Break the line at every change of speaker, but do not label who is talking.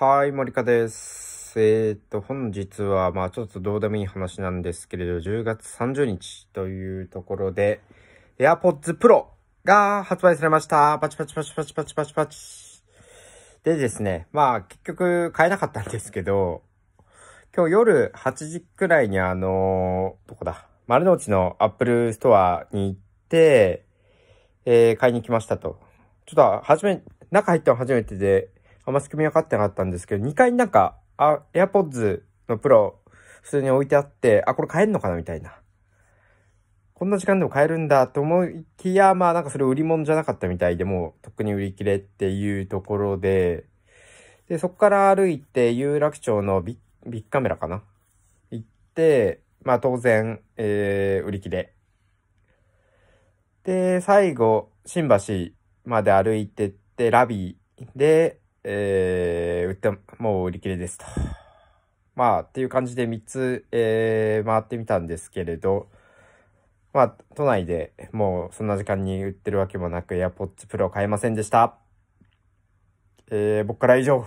はい、森香です。えー、っと、本日は、まあちょっとどうでもいい話なんですけれど、10月30日というところで、AirPods Pro が発売されました。パチパチパチパチパチパチパチ。でですね、まあ結局買えなかったんですけど、今日夜8時くらいにあのー、どこだ、丸の内の Apple ストアに行って、えー、買いに来ましたと。ちょっと、はじめ、中入ったの初めてで、あんま仕組み分かってなかったんですけど、2階になんか、あ、AirPods のプロ、普通に置いてあって、あ、これ買えるのかなみたいな。こんな時間でも買えるんだと思いきや、まあなんかそれ売り物じゃなかったみたいで、もう特に売り切れっていうところで、で、そこから歩いて有楽町のビッ、ビッカメラかな行って、まあ当然、えー、売り切れ。で、最後、新橋まで歩いてって、ラビーで、えー、売って、もう売り切れですと。まあ、っていう感じで3つ、えー、回ってみたんですけれど、まあ、都内でもうそんな時間に売ってるわけもなく、AirPods Pro 買えませんでした。えー、僕から以上。